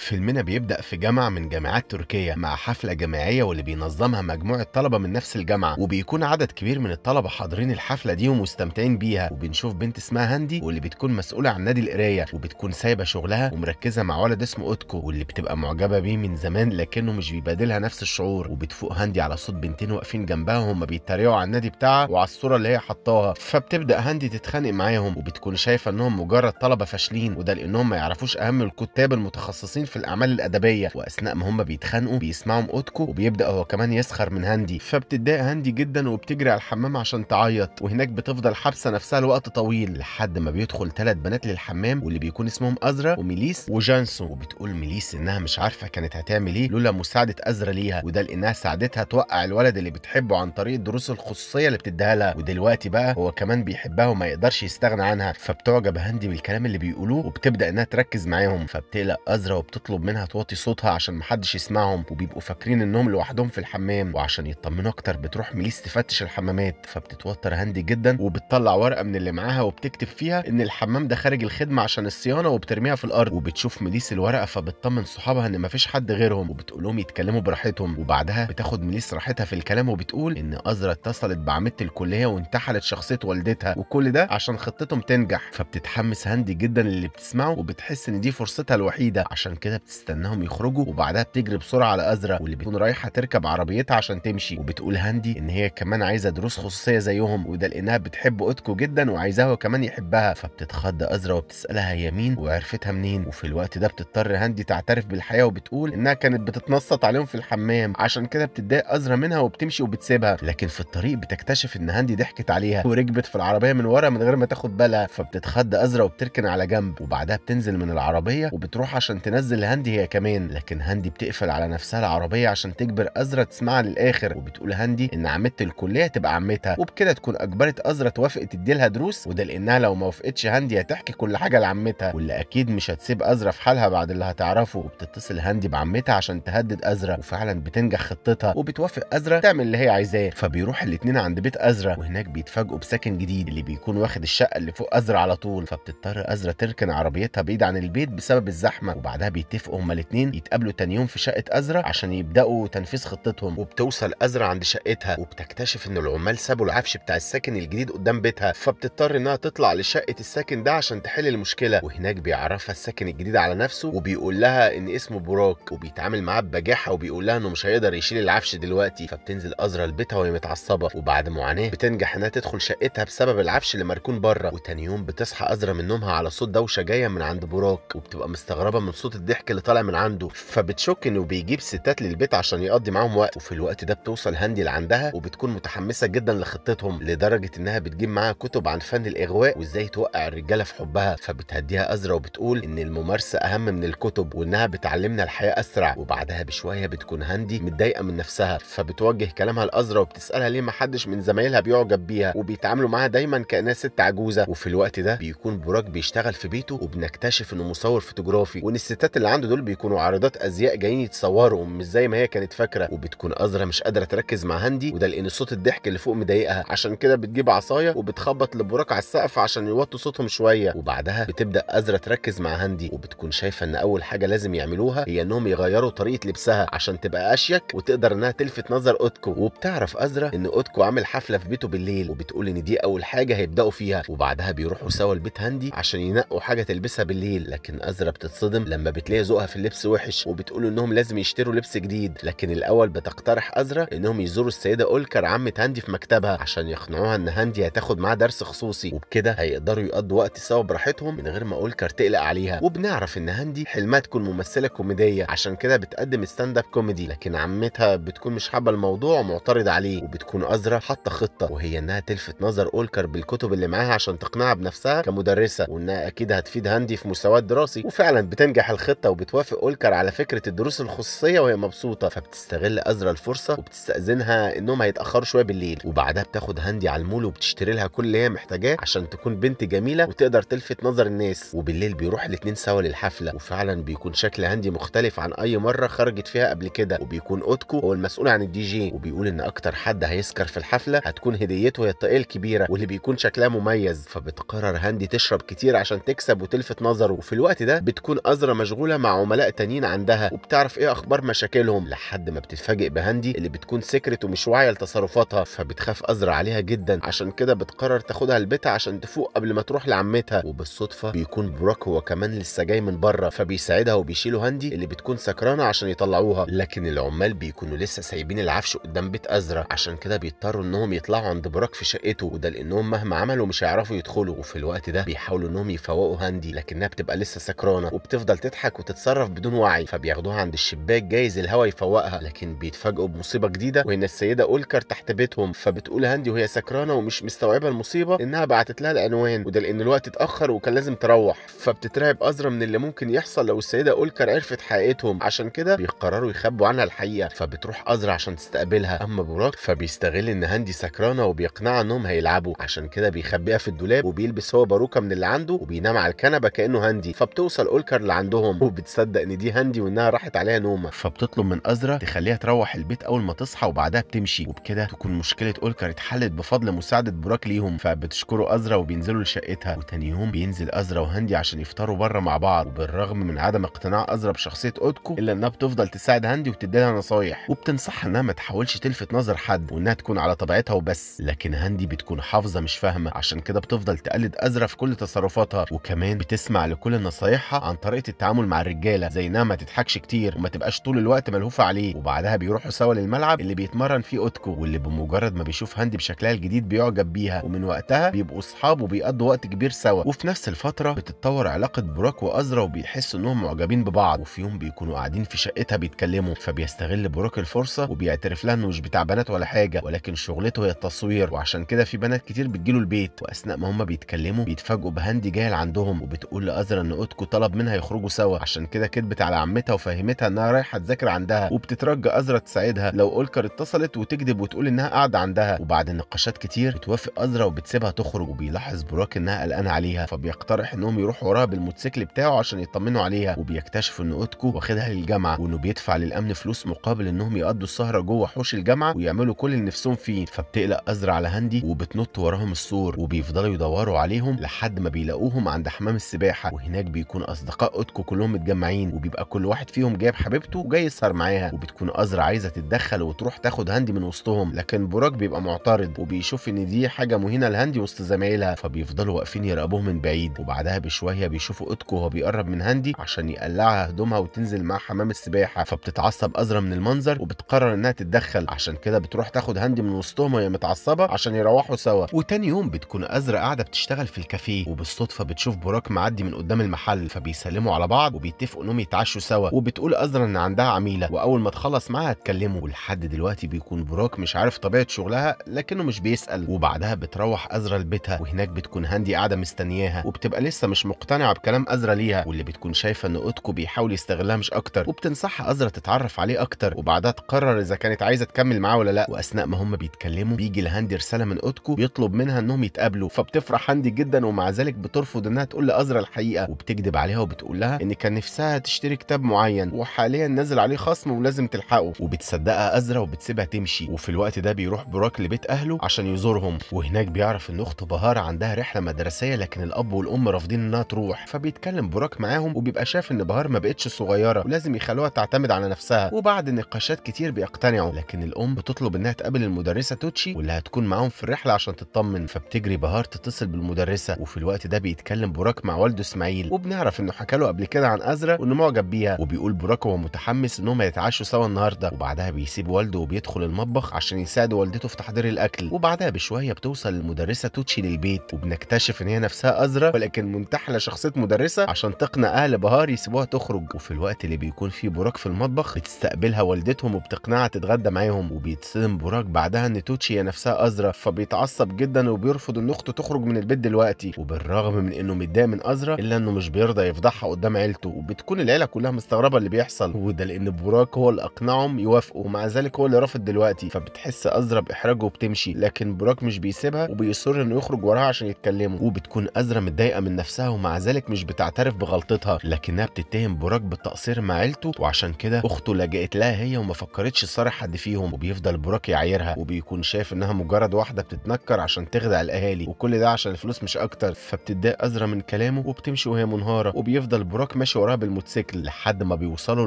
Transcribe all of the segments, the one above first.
فيلمنا بيبدأ في جامعة من جامعات تركيا مع حفلة جماعية واللي بينظمها مجموعة طلبة من نفس الجامعة وبيكون عدد كبير من الطلبة حاضرين الحفلة دي ومستمتعين بيها وبنشوف بنت اسمها هاندي واللي بتكون مسؤولة عن نادي القراية وبتكون سايبة شغلها ومركزة مع ولد اسمه أوتكو واللي بتبقى معجبة بيه من زمان لكنه مش بيبادلها نفس الشعور وبتفوق هاندي على صوت بنتين واقفين جنبها وهم بيتريقوا على النادي بتاعها وعلى الصورة اللي هي حطاها فبتبدأ هاندي تتخانق معاهم وبتكون شايفة انهم مجرد طلبة فاشلين وده لانهم ما يعرفوش اهم الكتاب المتخصصين في الأعمال الأدبية وأثناء ما هم بيتخانقوا بيسمعهم أوتكو وبيبدأ هو كمان يسخر من هاندي فبتتضايق هاندي جدا وبتجري على الحمام عشان تعيط وهناك بتفضل حابسة نفسها لوقت طويل لحد ما بيدخل ثلاث بنات للحمام واللي بيكون اسمهم أزرا وميليس وجانسو وبتقول ميليس إنها مش عارفة كانت هتعمل إيه لولا مساعدة أزرا ليها وده لأنها ساعدتها توقع الولد اللي بتحبه عن طريق الدروس الخصوصية اللي بتديها لها ودلوقتي بقى هو كمان بيحبها وما يقدرش يستغنى عنها فبتعجب هاندي بالكلام اللي بيقولوه وبتبدأ إنها تركز معاهم فبتقلق أزرا وبت تطلب منها توطي صوتها عشان محدش يسمعهم وبيبقوا فاكرين انهم لوحدهم في الحمام وعشان يطمنوا اكتر بتروح ميليس تفتش الحمامات فبتتوتر هاندي جدا وبتطلع ورقه من اللي معاها وبتكتب فيها ان الحمام ده خارج الخدمه عشان الصيانه وبترميها في الارض وبتشوف ميليس الورقه فبتطمن صحابها ان مفيش حد غيرهم وبتقول لهم يتكلموا براحتهم وبعدها بتاخد ميليس راحتها في الكلام وبتقول ان ازرا اتصلت بعمته الكليه وانتحلت شخصيه والدتها وكل ده عشان خطتهم تنجح فبتتحمس هاندي جدا اللي بتسمعه وبتحس ان دي فرصتها الوحيده عشان كده بتستناهم يخرجوا وبعدها بتجري بسرعه على ازرق واللي بتكون رايحه تركب عربيتها عشان تمشي وبتقول هاندي ان هي كمان عايزه دروس خصوصيه زيهم وده لانها بتحب اوتكو جدا وعايزاه هو كمان يحبها فبتتخض ازرق وبتسالها هي مين وعرفتها منين وفي الوقت ده بتضطر هاندي تعترف بالحقيقه وبتقول انها كانت بتتنصت عليهم في الحمام عشان كده بتضايق ازرق منها وبتمشي وبتسيبها لكن في الطريق بتكتشف ان هاندي ضحكت عليها وركبت في العربيه من ورا من غير ما تاخد بالها فبتتخض ازرق وبتركن على جنب وبعدها بتنزل من العربيه وبتروح عشان تنزل بتعزل هاندي هي كمان لكن هاندي بتقفل على نفسها العربيه عشان تجبر أزرة تسمعها للآخر وبتقول هاندي إن عمته الكلية تبقى عمتها وبكده تكون أجبرت أزرة توافق تديلها دروس وده لأنها لو ما وافقتش هاندي هتحكي كل حاجة لعمتها واللي أكيد مش هتسيب أزرة في حالها بعد اللي هتعرفه وبتتصل هاندي بعمتها عشان تهدد أزرة وفعلا بتنجح خطتها وبتوافق أزرة تعمل اللي هي عايزاه فبيروح الاتنين عند بيت أزرة وهناك بيتفاجئوا بسكن جديد اللي بيكون واخد الشقة اللي فوق أزرة على طول فبتضطر أزرة تركن عربيتها بعيد عن البيت بسبب الزحمة وبعدها بيتفقوا هما الاثنين يتقابلوا تاني يوم في شقه ازرع عشان يبداوا تنفيذ خطتهم وبتوصل ازرع عند شقتها وبتكتشف ان العمال سابوا العفش بتاع الساكن الجديد قدام بيتها فبتضطر انها تطلع لشقه الساكن ده عشان تحل المشكله وهناك بيعرفها الساكن الجديد على نفسه وبيقول لها ان اسمه براك وبيتعامل معاه ببجاحه وبيقول لها انه مش هيقدر يشيل العفش دلوقتي فبتنزل ازرع لبيتها وهي متعصبه وبعد معاناه بتنجح انها تدخل شقتها بسبب العفش اللي مركون بره وتاني يوم بتصحى ازرع من نومها على صوت دوشه جايه من عند براك وبتبقى مستغربه من صوت الدنيا الضحك اللي طالع من عنده فبتشك انه بيجيب ستات للبيت عشان يقضي معاهم وقت وفي الوقت ده بتوصل هاندي لعندها وبتكون متحمسه جدا لخطتهم لدرجه انها بتجيب معاها كتب عن فن الاغواء وازاي توقع الرجاله في حبها فبتهديها ازرا وبتقول ان الممارسه اهم من الكتب وانها بتعلمنا الحياه اسرع وبعدها بشويه بتكون هاندي متضايقه من نفسها فبتوجه كلامها لازرا وبتسالها ليه ما حدش من زمايلها بيعجب بيها وبيتعاملوا معاها دايما كانها ست عجوزه وفي الوقت ده بيكون براك بيشتغل في بيته وبنكتشف انه مصور فوتوغرافي وان الستات اللي عنده دول بيكونوا عارضات ازياء جايين يتصوروا مش زي ما هي كانت فاكره وبتكون ازرا مش قادره تركز مع هندي وده لان صوت الضحك اللي فوق مضايقها عشان كده بتجيب عصايه وبتخبط لبراك على السقف عشان يوطوا صوتهم شويه وبعدها بتبدا ازرا تركز مع هندي وبتكون شايفه ان اول حاجه لازم يعملوها هي انهم يغيروا طريقه لبسها عشان تبقى اشيك وتقدر انها تلفت نظر اوتكو وبتعرف ازرا ان اوتكو عامل حفله في بيته بالليل وبتقول ان دي اول حاجه هيبداوا فيها وبعدها بيروحوا سوا لبيت هندي عشان ينقوا حاجه تلبسها بالليل لكن ازرا بتتصدم لما بتلاقي بتلاقي ذوقها في اللبس وحش وبتقول انهم لازم يشتروا لبس جديد لكن الاول بتقترح ازرا انهم يزوروا السيده اولكر عمه هاندي في مكتبها عشان يقنعوها ان هاندي هتاخد معاه درس خصوصي وبكده هيقدروا يقضوا وقت سوا براحتهم من غير ما اولكر تقلق عليها وبنعرف ان هاندي حلمها تكون ممثله كوميديه عشان كده بتقدم ستاند اب كوميدي لكن عمتها بتكون مش حابه الموضوع ومعترضه عليه وبتكون ازرا حاطه خطه وهي انها تلفت نظر اولكر بالكتب اللي معاها عشان تقنعها بنفسها كمدرسه وانها اكيد هتفيد هاندي في مستواه الدراسي وفعلا بتنجح الخطه حتى وبتوافق اولكر على فكره الدروس الخصوصيه وهي مبسوطه فبتستغل ازرا الفرصه وبتستاذنها انهم هيتاخروا شويه بالليل وبعدها بتاخد هاندي على المول وبتشتري لها كل اللي هي محتاجاه عشان تكون بنت جميله وتقدر تلفت نظر الناس وبالليل بيروح الاثنين سوا للحفله وفعلا بيكون شكل هاندي مختلف عن اي مره خرجت فيها قبل كده وبيكون اوتكو هو المسؤول عن الدي جي وبيقول ان اكتر حد هيسكر في الحفله هتكون هديته هي الطاقيه الكبيره واللي بيكون شكلها مميز فبتقرر هاندي تشرب كتير عشان تكسب وتلفت نظره وفي الوقت ده بتكون ازرا مشغوله متجولة مع عملاء تانيين عندها وبتعرف ايه اخبار مشاكلهم لحد ما بتتفاجئ بهاندي اللي بتكون سكرت ومش واعية لتصرفاتها فبتخاف أزرع عليها جدا عشان كده بتقرر تاخدها لبيتها عشان تفوق قبل ما تروح لعمتها وبالصدفة بيكون بروك هو كمان لسه جاي من بره فبيساعدها وبيشيلوا هاندي اللي بتكون سكرانة عشان يطلعوها لكن العمال بيكونوا لسه سايبين العفش قدام بيت أزرع عشان كده بيضطروا انهم يطلعوا عند بروك في شقته وده لانهم مهما عملوا مش هيعرفوا يدخلوا وفي الوقت ده بيحاولوا انهم يفوقوا هاندي لكنها بتبقى لسه سكرانة وبتفضل تضحك تضحك وتتصرف بدون وعي فبياخدوها عند الشباك جايز الهوا يفوقها لكن بيتفاجئوا بمصيبه جديده وان السيده اولكر تحت بيتهم فبتقول هاندي وهي سكرانه ومش مستوعبه المصيبه انها بعتت لها العنوان وده لان الوقت اتاخر وكان لازم تروح فبتترعب ازرا من اللي ممكن يحصل لو السيده اولكر عرفت حقيقتهم عشان كده بيقرروا يخبوا عنها الحقيقه فبتروح ازرا عشان تستقبلها اما بوراك فبيستغل ان هاندي سكرانه وبيقنعها انهم هيلعبوا عشان كده بيخبيها في الدولاب وبيلبس هو باروكه من اللي عنده وبينام على الكنبه كانه هاندي فبتوصل اولكر لعندهم وبتصدق ان دي هاندي وانها راحت عليها نومه فبتطلب من ازرا تخليها تروح البيت اول ما تصحى وبعدها بتمشي وبكده تكون مشكله اولكر اتحلت بفضل مساعده براك ليهم فبتشكره ازرا وبينزلوا لشقتها وتاني يوم بينزل ازرا وهاندي عشان يفطروا بره مع بعض وبالرغم من عدم اقتناع ازرا بشخصيه اوتكو الا انها بتفضل تساعد هاندي وبتديلها نصايح وبتنصحها انها ما تحاولش تلفت نظر حد وانها تكون على طبيعتها وبس لكن هاندي بتكون حافظه مش فاهمه عشان كده بتفضل تقلد ازرا في كل تصرفاتها وكمان بتسمع لكل نصايحها عن طريقه التعامل مع الرجاله زي انها ما تضحكش كتير وما تبقاش طول الوقت ملهوفه عليه وبعدها بيروحوا سوا للملعب اللي بيتمرن فيه اوتكو واللي بمجرد ما بيشوف هاندي بشكلها الجديد بيعجب بيها ومن وقتها بيبقوا اصحاب وبيقضوا وقت كبير سوا وفي نفس الفتره بتتطور علاقه بروك وازرا وبيحسوا انهم معجبين ببعض وفي يوم بيكونوا قاعدين في شقتها بيتكلموا فبيستغل بروك الفرصه وبيعترف لها انه مش بتاع بنات ولا حاجه ولكن شغلته هي التصوير وعشان كده في بنات كتير بتجيله البيت واثناء ما هم بيتكلموا بيتفاجئوا بهاندي جاي لعندهم وبتقول لازرا ان اوتكو طلب منها يخرجوا سوا عشان كده كدبت على عمتها وفهمتها انها رايحه تذاكر عندها وبتترجى ازرا تساعدها لو أولكر اتصلت وتكذب وتقول انها قاعده عندها وبعد نقاشات كتير بتوافق ازرا وبتسيبها تخرج وبيلاحظ براك انها قلقانه عليها فبيقترح انهم يروحوا وراها بالموتوسيكل بتاعه عشان يطمنوا عليها وبيكتشفوا ان اوتكو واخدها للجامعه وانه بيدفع للامن فلوس مقابل انهم يقضوا السهره جوه حوش الجامعه ويعملوا كل اللي نفسهم فيه فبتقلق ازرا على هندي وبتنط وراهم السور وبيفضلوا يدوروا عليهم لحد ما بيلاقوهم عند حمام السباحه وهناك بيكون اصدقاء اوتكو كلهم كلهم متجمعين وبيبقى كل واحد فيهم جايب حبيبته وجاي يسهر معاها وبتكون أزرا عايزة تتدخل وتروح تاخد هاندي من وسطهم لكن بوراك بيبقى معترض وبيشوف إن دي حاجة مهينة لهاندي وسط زمايلها فبيفضلوا واقفين يراقبوه من بعيد وبعدها بشوية بيشوفوا أوتكو وهو بيقرب من هاندي عشان يقلعها هدومها وتنزل معاه حمام السباحة فبتتعصب أزرا من المنظر وبتقرر إنها تتدخل عشان كده بتروح تاخد هاندي من وسطهم وهي متعصبة عشان يروحوا سوا وتاني يوم بتكون أزرا قاعدة بتشتغل في الكافيه وبالصدفة بتشوف بوراك معدي من قدام المحل فبيسلموا على بعض وبيتفقوا انهم يتعشوا سوا وبتقول أزرا ان عندها عميله واول ما تخلص معاها هتكلمه ولحد دلوقتي بيكون بروك مش عارف طبيعه شغلها لكنه مش بيسال وبعدها بتروح أزرا لبيتها وهناك بتكون هاندي قاعده مستنياها وبتبقى لسه مش مقتنعه بكلام أزرا ليها واللي بتكون شايفه ان اوتكو بيحاول يستغلها مش اكتر وبتنصحها أزرا تتعرف عليه اكتر وبعدها تقرر اذا كانت عايزه تكمل معاه ولا لا واثناء ما هم بيتكلموا بيجي لهاندي رساله من اوتكو بيطلب منها انهم يتقابلوا فبتفرح هاندي جدا ومع ذلك بترفض انها تقول لأزرا الحقيقه وبتكذب عليها وبتقول لها ان كان كان نفسها تشتري كتاب معين وحاليا نازل عليه خصم ولازم تلحقه وبتصدقها أزرة وبتسيبها تمشي وفي الوقت ده بيروح براك لبيت أهله عشان يزورهم وهناك بيعرف إن أخت بهار عندها رحلة مدرسية لكن الأب والأم رافضين إنها تروح فبيتكلم براك معاهم وبيبقى شاف إن بهار ما بقتش صغيرة ولازم يخلوها تعتمد على نفسها وبعد نقاشات كتير بيقتنعوا لكن الأم بتطلب إنها تقابل المدرسة توتشي واللي هتكون معاهم في الرحلة عشان تطمن فبتجري بهار تتصل بالمدرسة وفي الوقت ده بيتكلم براك مع والده إسماعيل وبنعرف إنه حكى له قبل كده عن عن ازرق وإنه معجب بيها وبيقول براك هو متحمس إنهم هيتعشوا سوا النهارده وبعدها بيسيب والده وبيدخل المطبخ عشان يساعد والدته في تحضير الأكل وبعدها بشوية بتوصل المدرسة توتشي للبيت وبنكتشف إن هي نفسها ازرق ولكن منتحلة شخصية مدرسة عشان تقنع أهل بهار يسيبوها تخرج وفي الوقت اللي بيكون فيه براك في المطبخ بتستقبلها والدتهم وبتقنعها تتغدى معاهم وبيتصدم براك بعدها إن توتشي هي نفسها ازرق فبيتعصب جدا وبيرفض إن أخته تخرج من البيت دلوقتي وبالرغم من إنه متضايق من ازرق إلا إنه مش بيرضى يفضحها قدام عيلته عيلته وبتكون العيله كلها مستغربه اللي بيحصل وده لان براك هو اللي اقنعهم يوافقوا ومع ذلك هو اللي رافض دلوقتي فبتحس أزرا بإحراجه وبتمشي لكن براك مش بيسيبها وبيصر إنه يخرج وراها عشان يتكلموا وبتكون أزرا متضايقة من نفسها ومع ذلك مش بتعترف بغلطتها لكنها بتتهم براك بالتقصير مع عيلته وعشان كده أخته لجأت لها هي وما فكرتش تصارح حد فيهم وبيفضل براك يعايرها وبيكون شايف إنها مجرد واحدة بتتنكر عشان تخدع الأهالي وكل ده عشان الفلوس مش أكتر فبتتضايق أزرا من كلامه وبتمشي وهي منهارة وبيفضل براك ماشي ماشي وراها بالموتوسيكل لحد ما بيوصلوا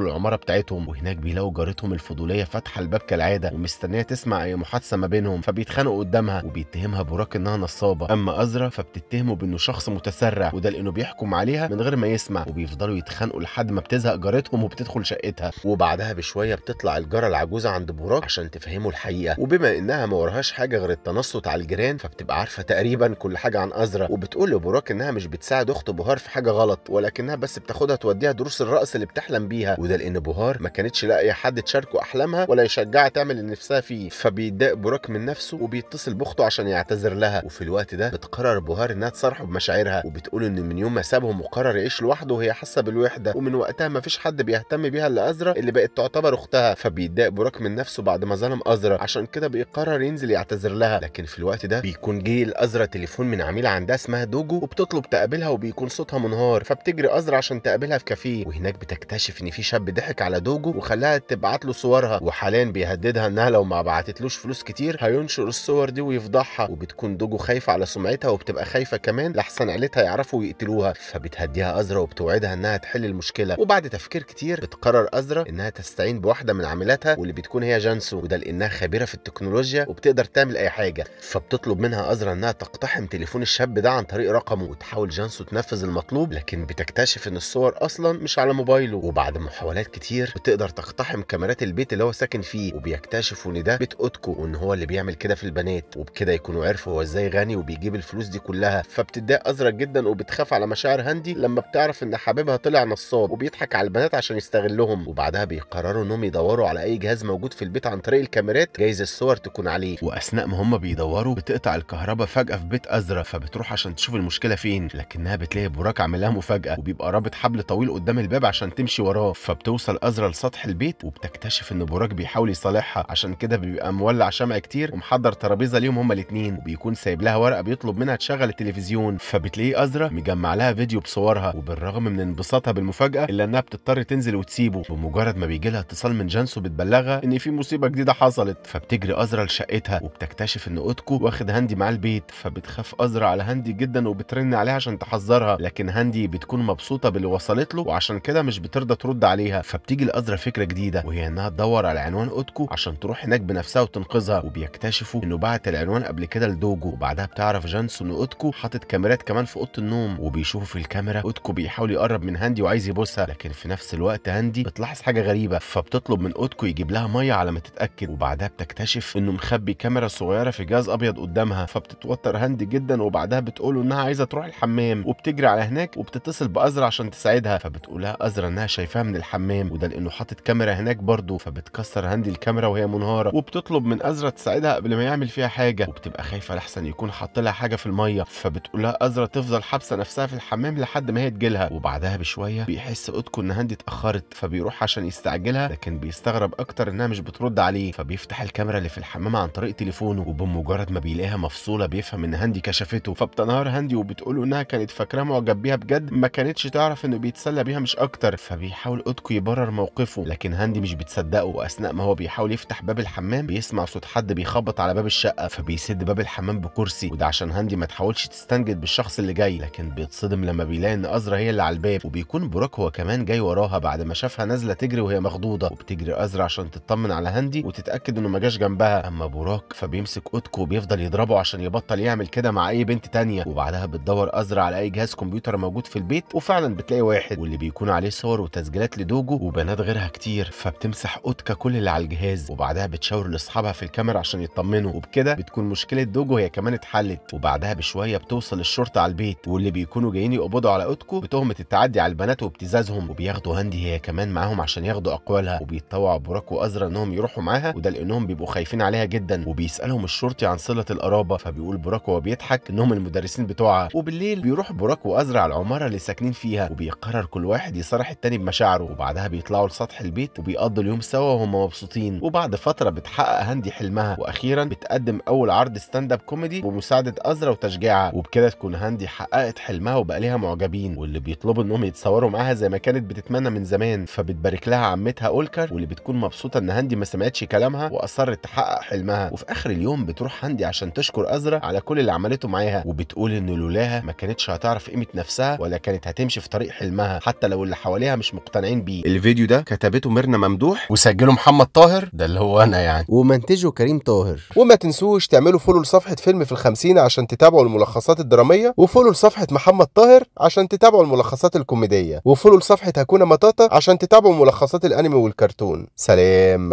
للعماره بتاعتهم وهناك بيلاقوا جارتهم الفضوليه فاتحه الباب كالعاده ومستنيه تسمع اي محادثه ما بينهم فبيتخانقوا قدامها وبيتهمها براك انها نصابه اما ازرا فبتتهمه بانه شخص متسرع وده لانه بيحكم عليها من غير ما يسمع وبيفضلوا يتخانقوا لحد ما بتزهق جارتهم وبتدخل شقتها وبعدها بشويه بتطلع الجاره العجوزه عند براك عشان تفهمه الحقيقه وبما انها ما وراهاش حاجه غير التنصت على الجيران فبتبقى عارفه تقريبا كل حاجه عن ازرا وبتقول لبراك انها مش بتساعد اخت بهار في حاجه غلط ولكنها بس بتاخدها تقدر توديها دروس الرقص اللي بتحلم بيها وده لان بهار ما كانتش لاقيه حد تشاركه احلامها ولا يشجعها تعمل اللي نفسها فيه فبيضايق براك من نفسه وبيتصل باخته عشان يعتذر لها وفي الوقت ده بتقرر بهار انها تصارحه بمشاعرها وبتقول ان من يوم ما سابهم وقرر يعيش لوحده وهي حاسه بالوحده ومن وقتها ما فيش حد بيهتم بيها الا ازرا اللي بقت تعتبر اختها فبيضايق براك من نفسه بعد ما ظلم ازرا عشان كده بيقرر ينزل يعتذر لها لكن في الوقت ده بيكون جه لازرا تليفون من عميله عندها اسمها دوجو وبتطلب تقابلها وبيكون صوتها منهار فبتجري ازرا عشان تقابلها بتقابلها في كافيه وهناك بتكتشف ان في شاب ضحك على دوجو وخلاها تبعت له صورها وحاليا بيهددها انها لو ما بعتتلوش فلوس كتير هينشر الصور دي ويفضحها وبتكون دوجو خايفه على سمعتها وبتبقى خايفه كمان لحسن عيلتها يعرفوا ويقتلوها فبتهديها ازرا وبتوعدها انها تحل المشكله وبعد تفكير كتير بتقرر ازرا انها تستعين بواحده من عاملاتها واللي بتكون هي جانسو وده لانها خبيره في التكنولوجيا وبتقدر تعمل اي حاجه فبتطلب منها ازرا انها تقتحم تليفون الشاب ده عن طريق رقمه وتحاول جانسو تنفذ المطلوب لكن بتكتشف ان الصور اصلا مش على موبايله وبعد محاولات كتير بتقدر تقتحم كاميرات البيت اللي هو ساكن فيه وبيكتشفوا ان ده بيت اوتكو وان هو اللي بيعمل كده في البنات وبكده يكونوا عرفوا هو ازاي غني وبيجيب الفلوس دي كلها فبتضايق ازرق جدا وبتخاف على مشاعر هاندي لما بتعرف ان حبيبها طلع نصاب وبيضحك على البنات عشان يستغلهم وبعدها بيقرروا انهم يدوروا على اي جهاز موجود في البيت عن طريق الكاميرات جايز الصور تكون عليه واثناء ما هم بيدوروا بتقطع الكهرباء فجاه في بيت ازرق فبتروح عشان تشوف المشكله فين لكنها بتلاقي براك عاملها مفاجاه وبيبقى رابط حبل طويل قدام الباب عشان تمشي وراه فبتوصل ازرى لسطح البيت وبتكتشف إن بوراك بيحاول يصالحها عشان كده بيبقى مولع شمع كتير ومحضر ترابيزة ليهم هما الاتنين وبيكون سايب لها ورقة بيطلب منها تشغل التلفزيون فبتلاقيه ازرى مجمع لها فيديو بصورها وبالرغم من انبساطها بالمفاجأة إلا إنها بتضطر تنزل وتسيبه بمجرد ما بيجي لها اتصال من جانسو بتبلغها إن في مصيبة جديدة حصلت فبتجري ازرى لشقتها وبتكتشف إن أوتكو واخد هاندي معاه البيت فبتخاف ازرى على هاندي جدا وبترن عليها عشان تحذرها لكن هاندي بتكون مبسوطة باللي وصلت له وعشان كده مش بترضى ترد عليها فبتيجي الأزرة فكره جديده وهي انها تدور على عنوان اوتكو عشان تروح هناك بنفسها وتنقذها وبيكتشفوا انه بعت العنوان قبل كده لدوجو وبعدها بتعرف جانسون اوتكو حاطط كاميرات كمان في اوضه النوم وبيشوفوا في الكاميرا اوتكو بيحاول يقرب من هاندي وعايز يبوسها لكن في نفس الوقت هاندي بتلاحظ حاجه غريبه فبتطلب من اوتكو يجيب لها ميه على ما تتاكد وبعدها بتكتشف انه مخبي كاميرا صغيره في جهاز ابيض قدامها فبتتوتر هاندي جدا وبعدها بتقوله انها عايزه تروح الحمام وبتجري على هناك وبتتصل بازرا عشان تساعدها بتساعدها فبتقولها ازرا انها شايفاها من الحمام وده لانه حاطط كاميرا هناك برضه فبتكسر هاندي الكاميرا وهي منهاره وبتطلب من ازرا تساعدها قبل ما يعمل فيها حاجه وبتبقى خايفه لحسن يكون حاط لها حاجه في الميه فبتقولها ازرى ازرا تفضل حابسه نفسها في الحمام لحد ما هي تجيلها وبعدها بشويه بيحس اوتكو ان هاندي اتاخرت فبيروح عشان يستعجلها لكن بيستغرب اكتر انها مش بترد عليه فبيفتح الكاميرا اللي في الحمام عن طريق تليفونه وبمجرد ما بيلاقيها مفصوله بيفهم ان هاندي كشفته فبتنهار هاندي وبتقول انها كانت فاكراه معجب بيها بجد ما كانتش تعرف انه بيتسلى بيها مش اكتر فبيحاول اوتكو يبرر موقفه لكن هاندي مش بتصدقه واثناء ما هو بيحاول يفتح باب الحمام بيسمع صوت حد بيخبط على باب الشقه فبيسد باب الحمام بكرسي وده عشان هاندي ما تحاولش تستنجد بالشخص اللي جاي لكن بيتصدم لما بيلاقي ان ازرا هي اللي على الباب وبيكون بروك هو كمان جاي وراها بعد ما شافها نازله تجري وهي مخضوضه وبتجري ازرا عشان تطمن على هاندي وتتاكد انه ما جاش جنبها اما بوراك فبيمسك اوتكو وبيفضل يضربه عشان يبطل يعمل كده مع اي بنت تانية وبعدها بتدور ازرا على اي جهاز كمبيوتر موجود في البيت وفعلا بتلاقي واحد واللي بيكون عليه صور وتسجيلات لدوجو وبنات غيرها كتير فبتمسح اوتكا كل اللي على الجهاز وبعدها بتشاور لاصحابها في الكاميرا عشان يطمنوا وبكده بتكون مشكله دوجو هي كمان اتحلت وبعدها بشويه بتوصل الشرطه على البيت واللي بيكونوا جايين يقبضوا على اوتكو بتهمه التعدي على البنات وابتزازهم وبياخدوا هاندي هي كمان معاهم عشان ياخدوا اقوالها وبيتطوع براك وازرا انهم يروحوا معاها وده لانهم بيبقوا خايفين عليها جدا وبيسالهم الشرطي عن صله القرابه فبيقول براك وهو بيضحك انهم المدرسين بتوعها وبالليل بيروح براك على العماره اللي ساكنين فيها وبيق قرر كل واحد يصارح التاني بمشاعره وبعدها بيطلعوا لسطح البيت وبيقضوا اليوم سوا وهم مبسوطين وبعد فتره بتحقق هندي حلمها واخيرا بتقدم اول عرض ستاند اب كوميدي بمساعده ازرا وتشجيعها وبكده تكون هندي حققت حلمها وبقى ليها معجبين واللي بيطلبوا انهم يتصوروا معاها زي ما كانت بتتمنى من زمان فبتبارك لها عمتها اولكر واللي بتكون مبسوطه ان هندي ما سمعتش كلامها واصرت تحقق حلمها وفي اخر اليوم بتروح هندي عشان تشكر ازرا على كل اللي عملته معاها وبتقول ان لولاها ما كانتش هتعرف قيمه نفسها ولا كانت هتمشي في طريق حلمها علمها حتى لو اللي حواليها مش مقتنعين بيه الفيديو ده كتبته ميرنا ممدوح وسجله محمد طاهر ده اللي هو انا يعني ومنتجه كريم طاهر وما تنسوش تعملوا فولو لصفحه فيلم في الخمسين عشان تتابعوا الملخصات الدراميه وفولو لصفحه محمد طاهر عشان تتابعوا الملخصات الكوميديه وفولو لصفحه هكونا مطاطا عشان تتابعوا ملخصات الانمي والكرتون سلام